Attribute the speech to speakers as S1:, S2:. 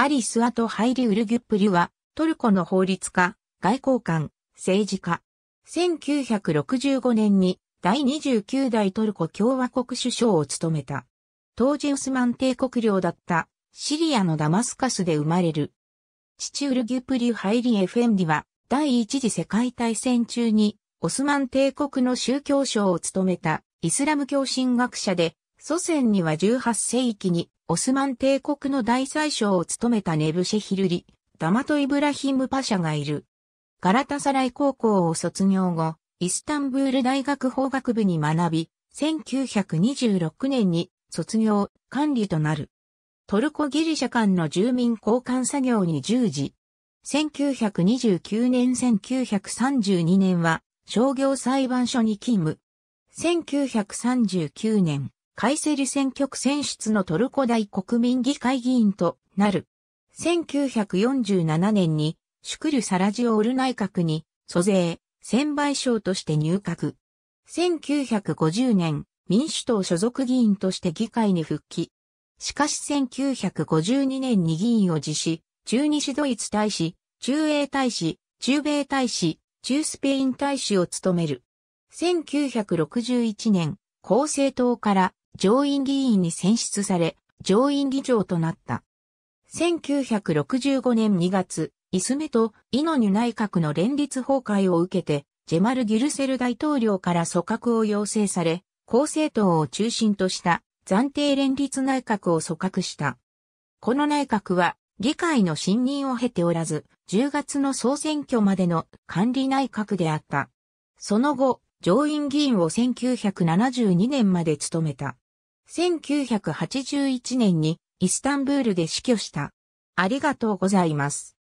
S1: アリス・アト・ハイリ・ウルギュップリュは、トルコの法律家、外交官、政治家。1965年に第29代トルコ共和国首相を務めた。当時オスマン帝国領だったシリアのダマスカスで生まれる。父ウルギュプリュ・ハイリ・エフェンディは第一次世界大戦中にオスマン帝国の宗教省を務めたイスラム教神学者で祖先には18世紀にオスマン帝国の大宰相を務めたネブシェヒルリ、ダマト・イブラヒム・パシャがいる。ガラタサライ高校を卒業後、イスタンブール大学法学部に学び、1926年に卒業、管理となる。トルコギリシャ間の住民交換作業に従事。1929年1932年は商業裁判所に勤務。1939年、カイセリ選挙区選出のトルコ大国民議会議員となる。1947年にシュクル・サラジオール内閣に租税、専売省として入閣。1950年、民主党所属議員として議会に復帰。しかし1952年に議員を辞し、中西ドイツ大使、中英大使、中米大使、中スペイン大使を務める。1961年、公正党から上院議員に選出され、上院議長となった。1965年2月、イスメとイノニュ内閣の連立崩壊を受けて、ジェマル・ギュルセル大統領から組閣を要請され、公正党を中心とした暫定連立内閣を組閣した。この内閣は議会の信任を経ておらず、10月の総選挙までの管理内閣であった。その後、上院議員を1972年まで務めた。1981年にイスタンブールで死去した。
S2: ありがとうございます。